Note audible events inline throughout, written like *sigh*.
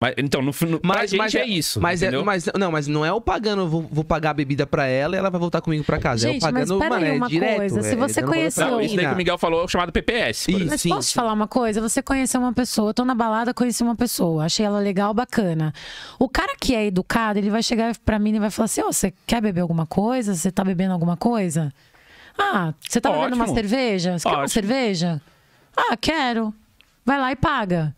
Mas, então, no, no, mas, pra mas é, é, isso. Mas, é, mas não, mas não é o pagando, vou, vou pagar a bebida pra ela e ela vai voltar comigo pra casa. Gente, é o pagando, mas mano, aí, uma é direto, coisa. Véio, se você conheceu. Não, isso daí que o Miguel falou é o chamado PPS. Isso, mas sim, posso sim. te falar uma coisa? Você conheceu uma pessoa, eu tô na balada, conheci uma pessoa, achei ela legal, bacana. O cara que é educado, ele vai chegar pra mim e vai falar assim: Ô, oh, você quer beber alguma coisa? Você tá bebendo alguma coisa? Ah, você tá Ótimo. bebendo uma cerveja? Você Ótimo. quer uma cerveja? Ah, quero. Vai lá e paga.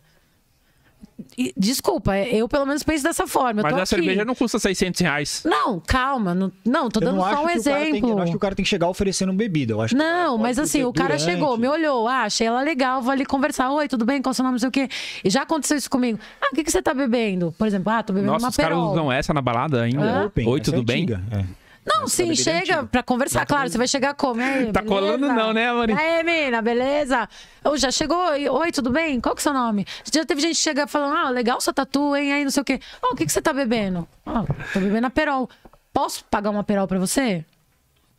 Desculpa, eu pelo menos penso dessa forma. Mas a aqui. cerveja não custa 600 reais. Não, calma. Não, não tô dando só um exemplo. Tem, eu não acho que o cara tem que chegar oferecendo bebida. Eu acho não, mas assim, o cara durante. chegou, me olhou. Ah, achei ela legal, vou ali conversar. Oi, tudo bem? Qual seu nome? Não sei o quê. E já aconteceu isso comigo. Ah, o que, que você tá bebendo? Por exemplo, ah, tô bebendo Nossa, uma perola. Nossa, os caras usam essa na balada ainda. Ah? Open, Oi, é tudo é bem? É. Não, sim, é chega para conversar, claro. Você vai chegar como? Aí, tá beleza? colando não, né, Amorim? Aí, mina, beleza? Ou já chegou? Oi, tudo bem? Qual que é o seu nome? Já teve gente que chega falando, ah, legal sua tatu, hein? Aí não sei o quê. Oh, o que, que você tá bebendo? Ó, oh, tô bebendo a Perol. Posso pagar uma Perol para você?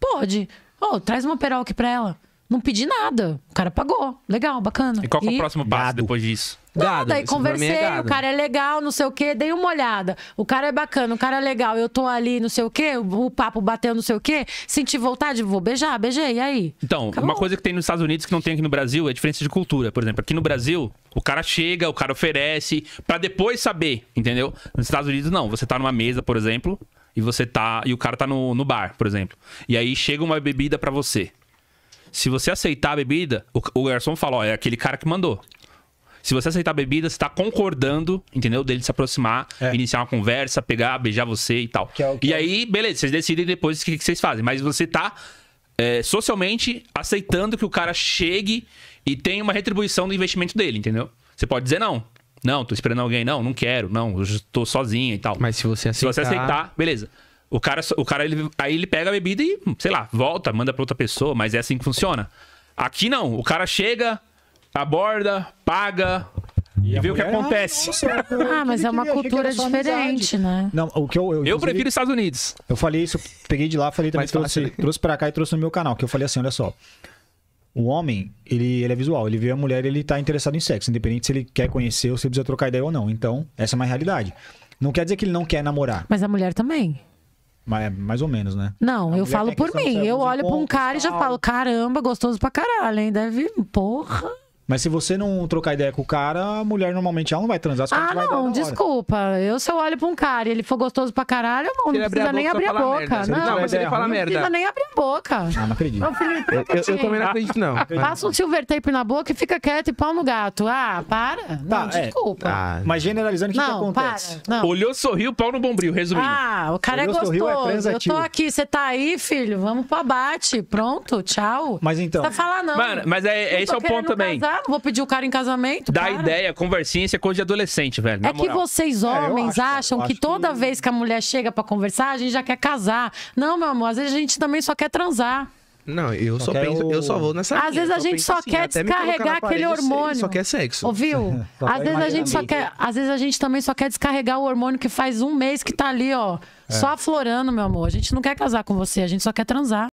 Pode. Oh, traz uma Perol aqui pra ela. Não pedi nada. O cara pagou. Legal, bacana. E qual que é o próximo passo depois disso? Gado, não, é conversei, é o cara é legal, não sei o quê, dei uma olhada. O cara é bacana, o cara é legal, eu tô ali, não sei o quê, o papo bateu, não sei o quê, senti vontade, vou beijar, beijei, e aí? Então, Acabou. uma coisa que tem nos Estados Unidos que não tem aqui no Brasil é a diferença de cultura, por exemplo. Aqui no Brasil, o cara chega, o cara oferece, para depois saber, entendeu? Nos Estados Unidos, não. Você tá numa mesa, por exemplo, e você tá. E o cara tá no, no bar, por exemplo. E aí chega uma bebida para você. Se você aceitar a bebida, o, o garçom fala: ó, é aquele cara que mandou. Se você aceitar a bebida, você tá concordando, entendeu? Dele se aproximar, é. iniciar uma conversa, pegar, beijar você e tal. Que é que e é aí, beleza, vocês decidem depois o que, que vocês fazem. Mas você tá é, socialmente aceitando que o cara chegue e tenha uma retribuição do investimento dele, entendeu? Você pode dizer não. Não, tô esperando alguém. Não, não quero. Não, eu tô e tal. Mas se você aceitar... Se você aceitar, beleza. O cara, o cara ele, aí ele pega a bebida e, sei lá, volta, manda pra outra pessoa, mas é assim que funciona. Aqui não. O cara chega, aborda, paga, e, e o que acontece. ah, mas é uma queria, cultura diferente, né? Não, o que eu, eu, eu prefiro Estados Unidos. Eu falei isso, peguei de lá, falei também, trouxe, trouxe pra cá e trouxe no meu canal, que eu falei assim, olha só. O homem, ele, ele é visual, ele vê a mulher, ele tá interessado em sexo, independente se ele quer conhecer ou se precisa trocar ideia ou não. Então, essa é uma realidade. Não quer dizer que ele não quer namorar. Mas a mulher também. mais é, mais ou menos, né? Não, a eu falo por mim. Eu olho pra um cara e já falo, caramba, gostoso pra caralho, hein? Deve. Porra. Mas se você não trocar ideia com o cara, a mulher normalmente ela não vai transar. Só ah, não, desculpa. Eu, se eu olho pra um cara e ele for gostoso pra caralho, eu não, não precisa nem abrir a boca. Não, não, mas ele fala merda. Não precisa nem abrir a boca. Ah, não acredito. Não, Felipe, eu, eu, eu, também não ah. acredito, não. Passa um silver tape na boca e fica quieto e pau no gato. Ah, para. Tá, não, é. desculpa. É. Ah, mas generalizando, o que, não, que acontece? Para, não. Olhou, sorriu, pau no bombril, resumindo. Ah, o cara Olhou, é gostoso. Sorriu, é eu tô aqui, você tá aí, filho. Vamos pro abate. Pronto, tchau. Mas então. Não tá falar, não. Mano, mas é, é esse é o ponto também. Casar, não tá. vou pedir o cara em casamento. Dá para. ideia, conversinha, isso é coisa de adolescente, velho. É moral. É, que vocês homens é, acho, acham que toda que... vez que a mulher chega para conversar, a gente já quer casar. Não, meu amor, às vezes a gente também só quer transar. Não, eu só, só penso, o... eu só vou nessa. Às vezes a gente só assim, quer descarregar aquele hormônio. Só quer sexo. Ouviu? *laughs* às vezes a gente só quer, às vezes a gente também só quer descarregar o hormônio que faz um mês que tá ali, ó, é. só aflorando, meu amor. A gente não quer casar com você, a gente só quer transar.